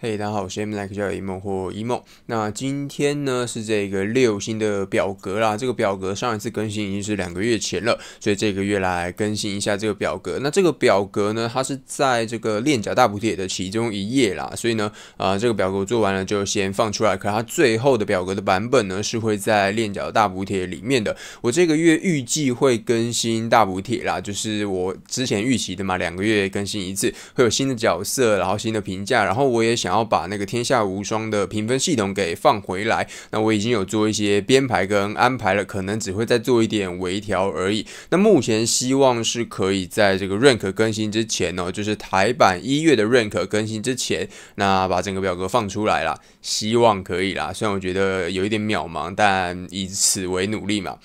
嘿，大家好，我是 Mlike 叫一梦或一梦。那今天呢是这个六星的表格啦，这个表格上一次更新已经是两个月前了，所以这个月来更新一下这个表格。那这个表格呢，它是在这个链甲大补贴的其中一页啦，所以呢，啊，这个表格我做完了就先放出来，可它最后的表格的版本呢是会在链甲大补贴里面的。我这个月预计会更新大补贴啦，就是我之前预期的嘛，两个月更新一次，会有新的角色，然后新的评价，然后我也想。然后把那个天下无双的评分系统给放回来，那我已经有做一些编排跟安排了，可能只会再做一点微调而已。那目前希望是可以在这个 rank 更新之前哦，就是台版一月的 rank 更新之前，那把整个表格放出来啦，希望可以啦。虽然我觉得有一点渺茫，但以此为努力嘛。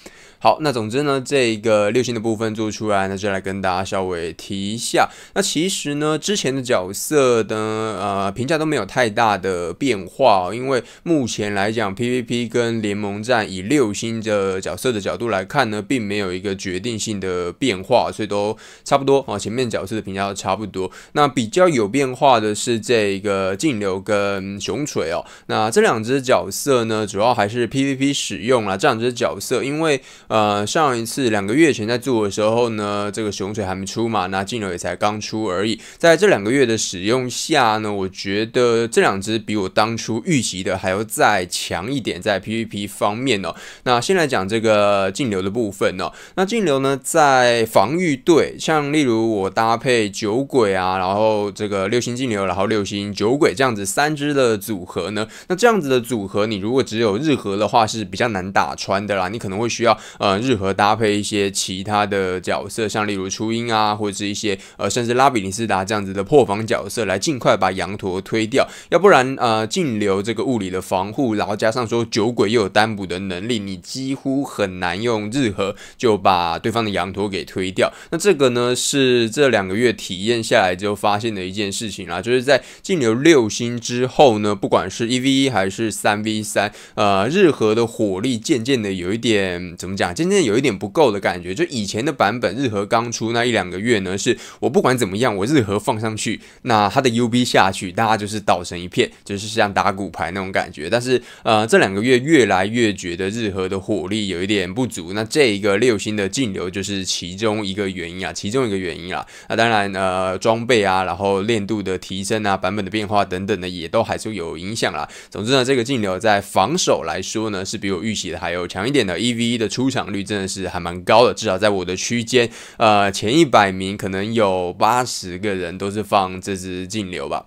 好，那总之呢，这个六星的部分做出来，那就来跟大家稍微提一下。那其实呢，之前的角色呢，呃，评价都没有太大的变化，因为目前来讲，PVP 跟联盟战以六星的角色的角度来看呢，并没有一个决定性的变化，所以都差不多哦。前面角色的评价都差不多。那比较有变化的是这个镜流跟雄锤哦。那这两只角色呢，主要还是 PVP 使用啊。这两只角色因为。呃，上一次两个月前在做的时候呢，这个熊水还没出嘛，那净流也才刚出而已。在这两个月的使用下呢，我觉得这两支比我当初预期的还要再强一点，在 PVP 方面呢。那先来讲这个净流的部分呢，那净流呢在防御队，像例如我搭配酒鬼啊，然后这个六星净流，然后六星酒鬼这样子三支的组合呢，那这样子的组合你如果只有日和的话是比较难打穿的啦，你可能会需要。呃，日和搭配一些其他的角色，像例如初音啊，或者是一些呃，甚至拉比尼斯达这样子的破防角色，来尽快把羊驼推掉。要不然呃，净流这个物理的防护，然后加上说酒鬼又有单补的能力，你几乎很难用日和就把对方的羊驼给推掉。那这个呢，是这两个月体验下来之后发现的一件事情啦，就是在净流六星之后呢，不管是一 v 一还是三 v 三，呃，日和的火力渐渐的有一点怎么讲？啊，渐渐有一点不够的感觉。就以前的版本，日和刚出那一两个月呢，是我不管怎么样，我日和放上去，那它的 UB 下去，大家就是倒成一片，就是像打骨牌那种感觉。但是，呃，这两个月越来越觉得日和的火力有一点不足。那这一个六星的净流就是其中一个原因啊，其中一个原因啊。那当然，呃，装备啊，然后练度的提升啊，版本的变化等等的也都还是有影响啦。总之呢，这个净流在防守来说呢，是比我预期的还要强一点的。e v 一的出场率真的是还蛮高的，至少在我的区间，呃，前一百名可能有八十个人都是放这支净流吧。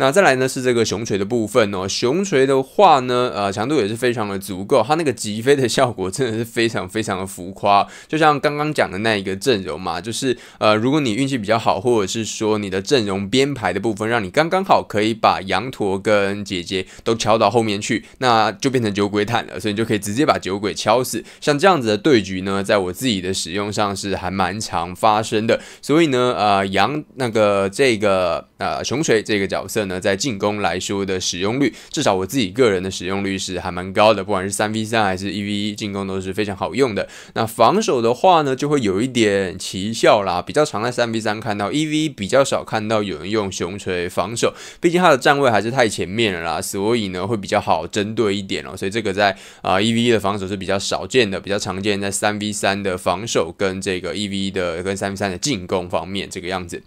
那再来呢是这个熊锤的部分哦，熊锤的话呢，呃，强度也是非常的足够，它那个击飞的效果真的是非常非常的浮夸，就像刚刚讲的那一个阵容嘛，就是呃，如果你运气比较好，或者是说你的阵容编排的部分让你刚刚好可以把羊驼跟姐姐都敲到后面去，那就变成酒鬼坦了，所以你就可以直接把酒鬼敲死。像这样子的对局呢，在我自己的使用上是还蛮常发生的，所以呢，呃，羊那个这个呃熊锤这个角色。那在进攻来说的使用率，至少我自己个人的使用率是还蛮高的，不管是三 v 三还是一 v 一进攻都是非常好用的。那防守的话呢，就会有一点奇效啦，比较常在三 v 三看到一 v 比较少看到有人用熊锤防守，毕竟他的站位还是太前面了啦，所以呢会比较好针对一点哦。所以这个在啊一 v 一的防守是比较少见的，比较常见在三 v 三的防守跟这个一 v 一的跟三 v 三的进攻方面这个样子。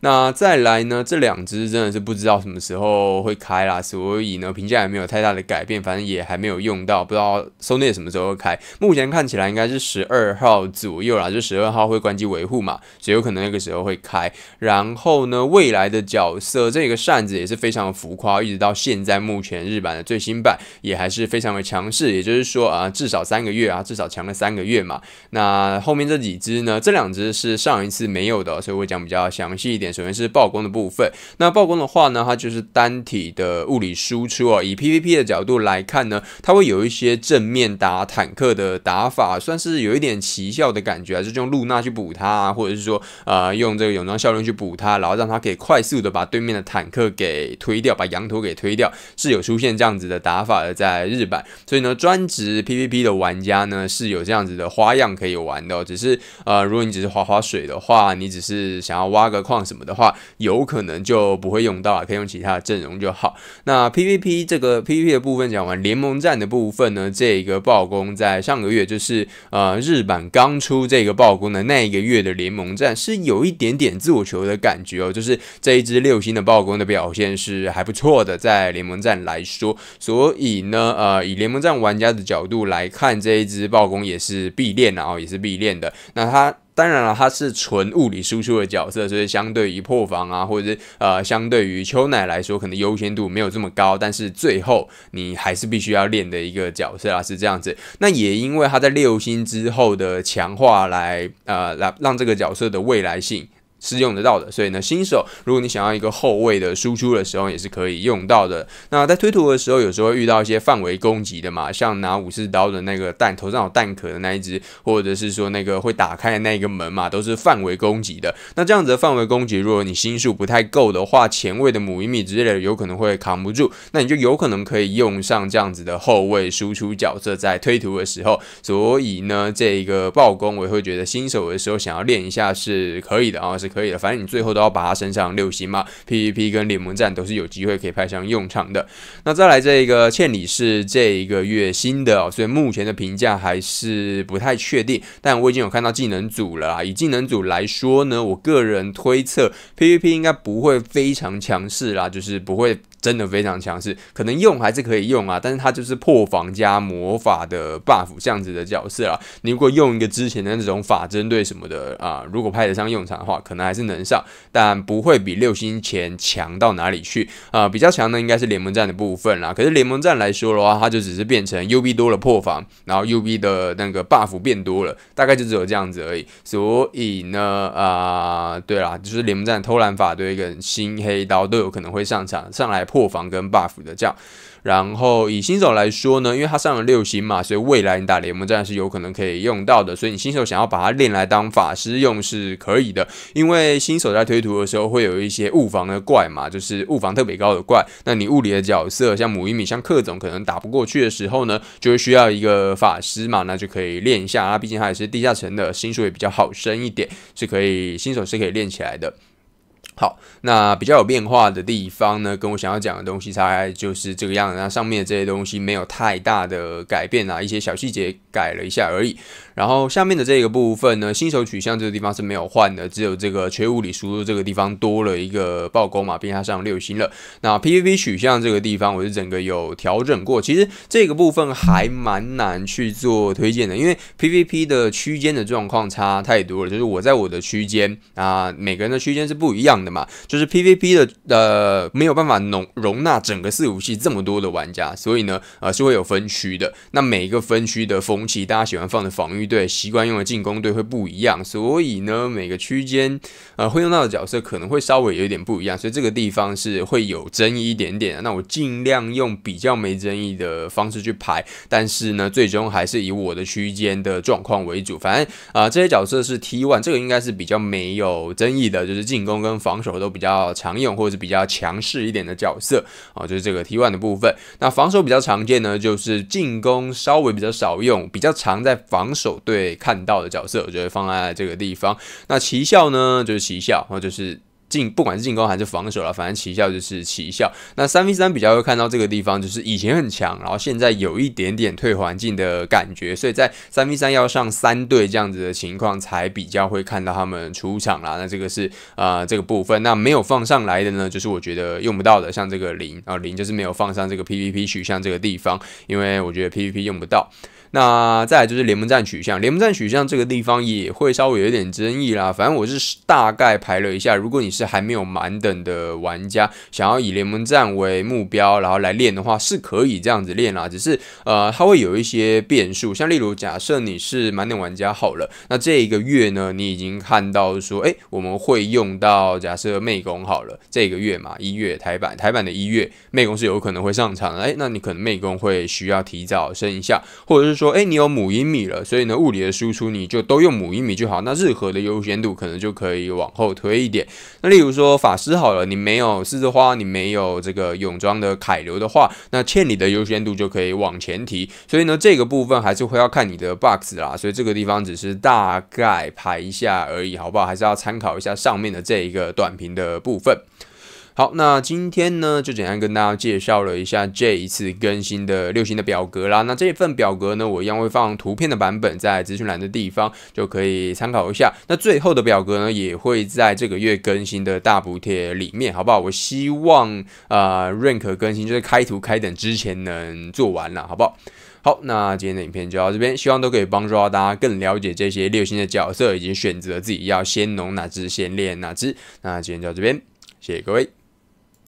那再来呢，这两支真的是不知道。什么时候会开啦？所以呢，评价也没有太大的改变，反正也还没有用到，不知道 Sony 什么时候会开。目前看起来应该是十二号左右啦，就十二号会关机维护嘛，所以有可能那个时候会开。然后呢，未来的角色这个扇子也是非常浮夸，一直到现在目前日版的最新版也还是非常的强势，也就是说啊，至少三个月啊，至少强了三个月嘛。那后面这几只呢，这两只是上一次没有的，所以我讲比较详细一点。首先是曝光的部分，那曝光的话呢？它就是单体的物理输出哦。以 PVP 的角度来看呢，它会有一些正面打坦克的打法，算是有一点奇效的感觉，就是用露娜去补它，或者是说啊用这个泳装效率去补它，然后让它可以快速的把对面的坦克给推掉，把羊驼给推掉，是有出现这样子的打法的在日版，所以呢，专职 PVP 的玩家呢是有这样子的花样可以玩的，只是啊，如果你只是划划水的话，你只是想要挖个矿什么的话，有可能就不会用到，可以。用其他的阵容就好。那 PVP 这个 PVP 的部分讲完，联盟战的部分呢？这个暴攻在上个月就是呃日版刚出这个暴攻的那一个月的联盟战是有一点点自我求的感觉哦，就是这一支六星的暴攻的表现是还不错的，在联盟战来说，所以呢呃以联盟战玩家的角度来看，这一支暴攻也是必练的啊，也是必练的。那它。当然了，他是纯物理输出的角色，所以相对于破防啊，或者是呃，相对于秋乃来说，可能优先度没有这么高。但是最后你还是必须要练的一个角色啊，是这样子。那也因为他在六星之后的强化来呃，来让这个角色的未来性。是用得到的，所以呢，新手如果你想要一个后卫的输出的时候，也是可以用到的。那在推图的时候，有时候会遇到一些范围攻击的嘛，像拿武士刀的那个弹头上有弹壳的那一只，或者是说那个会打开的那个门嘛，都是范围攻击的。那这样子的范围攻击，如果你心术不太够的话，前卫的母一米之类的有可能会扛不住，那你就有可能可以用上这样子的后卫输出角色在推图的时候。所以呢，这一个暴攻我也会觉得新手的时候想要练一下是可以的啊。是。可以的，反正你最后都要把他升上六星嘛，PVP 跟联盟战都是有机会可以派上用场的。那再来这个倩女是这一个月新的，所以目前的评价还是不太确定。但我已经有看到技能组了啊，以技能组来说呢，我个人推测 PVP 应该不会非常强势啦，就是不会。真的非常强势，可能用还是可以用啊，但是它就是破防加魔法的 buff 这样子的角色啊。你如果用一个之前的那种法针对什么的啊，如果派得上用场的话，可能还是能上，但不会比六星前强到哪里去啊。比较强的应该是联盟战的部分啦。可是联盟战来说的话，它就只是变成 UB 多了破防，然后 UB 的那个 buff 变多了，大概就只有这样子而已。所以呢，啊，对啦，就是联盟战偷懒法队一个新黑刀都有可能会上场上来破。破防跟 buff 的这样，然后以新手来说呢，因为它上了六星嘛，所以未来你打联盟战是有可能可以用到的，所以你新手想要把它练来当法师用是可以的，因为新手在推图的时候会有一些物防的怪嘛，就是物防特别高的怪，那你物理的角色像母一米、像克总可能打不过去的时候呢，就会需要一个法师嘛，那就可以练一下啊，毕竟它也是地下城的新手也比较好升一点，是可以新手是可以练起来的。好，那比较有变化的地方呢，跟我想要讲的东西，大概就是这个样。子。那上面的这些东西没有太大的改变啊，一些小细节改了一下而已。然后下面的这个部分呢，新手取向这个地方是没有换的，只有这个缺物理输入这个地方多了一个暴攻嘛，变一下上六星了。那 PVP 取向这个地方，我是整个有调整过。其实这个部分还蛮难去做推荐的，因为 PVP 的区间的状况差太多了，就是我在我的区间啊，每个人的区间是不一样。的嘛，就是 PVP 的呃没有办法容容纳整个四五系这么多的玩家，所以呢，呃是会有分区的。那每一个分区的风气，大家喜欢放的防御队，习惯用的进攻队会不一样，所以呢，每个区间呃会用到的角色可能会稍微有一点不一样，所以这个地方是会有争议一点点的。那我尽量用比较没争议的方式去排，但是呢，最终还是以我的区间的状况为主。反正啊，这些角色是 T one，这个应该是比较没有争议的，就是进攻跟防。防守都比较常用，或者是比较强势一点的角色哦，就是这个 T one 的部分。那防守比较常见呢，就是进攻稍微比较少用，比较常在防守队看到的角色，我觉得放在这个地方。那奇效呢，就是奇效，或者是。进不管是进攻还是防守了，反正奇效就是奇效。那三 v 三比较会看到这个地方，就是以前很强，然后现在有一点点退环境的感觉，所以在三 v 三要上三队这样子的情况才比较会看到他们出场啦。那这个是啊这个部分，那没有放上来的呢，就是我觉得用不到的，像这个零啊零就是没有放上这个 PVP 取像这个地方，因为我觉得 PVP 用不到。那再就是联盟战取向，联盟战取向这个地方也会稍微有一点争议啦。反正我是大概排了一下，如果你是还没有满等的玩家，想要以联盟战为目标，然后来练的话，是可以这样子练啦。只是呃，它会有一些变数，像例如假设你是满等玩家好了，那这一个月呢，你已经看到说，哎，我们会用到假设魅攻好了，这个月嘛，一月台版台版的一月，魅攻是有可能会上场，哎，那你可能魅攻会需要提早升一下，或者是。说，哎，你有母婴米了，所以呢，物理的输出你就都用母婴米就好。那日和的优先度可能就可以往后推一点。那例如说法师好了，你没有狮子花，你没有这个泳装的凯流的话，那倩你的优先度就可以往前提。所以呢，这个部分还是会要看你的 box 啦。所以这个地方只是大概排一下而已，好不好？还是要参考一下上面的这一个短评的部分。好，那今天呢就简单跟大家介绍了一下这一次更新的六星的表格啦。那这一份表格呢，我一样会放图片的版本在资讯栏的地方，就可以参考一下。那最后的表格呢，也会在这个月更新的大补贴里面，好不好？我希望呃认可更新，就是开图开等之前能做完了，好不好？好，那今天的影片就到这边，希望都可以帮助到大家更了解这些六星的角色，以及选择自己要先农哪只先练哪只。那今天就到这边，谢谢各位。